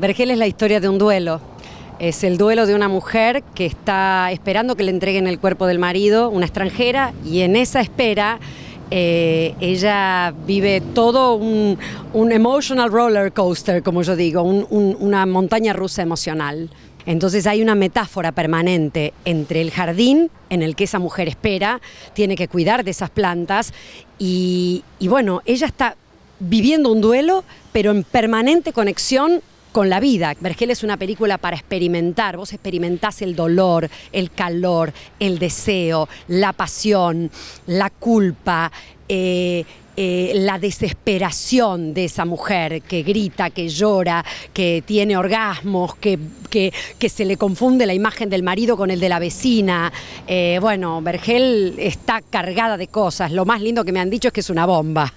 Vergel es la historia de un duelo. Es el duelo de una mujer que está esperando que le entreguen el cuerpo del marido, una extranjera, y en esa espera eh, ella vive todo un, emotional roller coaster, como yo digo, una montaña rusa emocional. Entonces hay una metáfora permanente entre el jardín en el que esa mujer espera, tiene que cuidar de esas plantas y, y bueno, ella está viviendo un duelo, pero en permanente conexión con la vida. Vergel es una película para experimentar, vos experimentás el dolor, el calor, el deseo, la pasión, la culpa. Eh, eh, la desesperación de esa mujer que grita, que llora, que tiene orgasmos, que, que, se le confunde la imagen del marido con el de la vecina. Eh, bueno, Vergel está cargada de cosas. Lo más lindo que me han dicho es que es una bomba.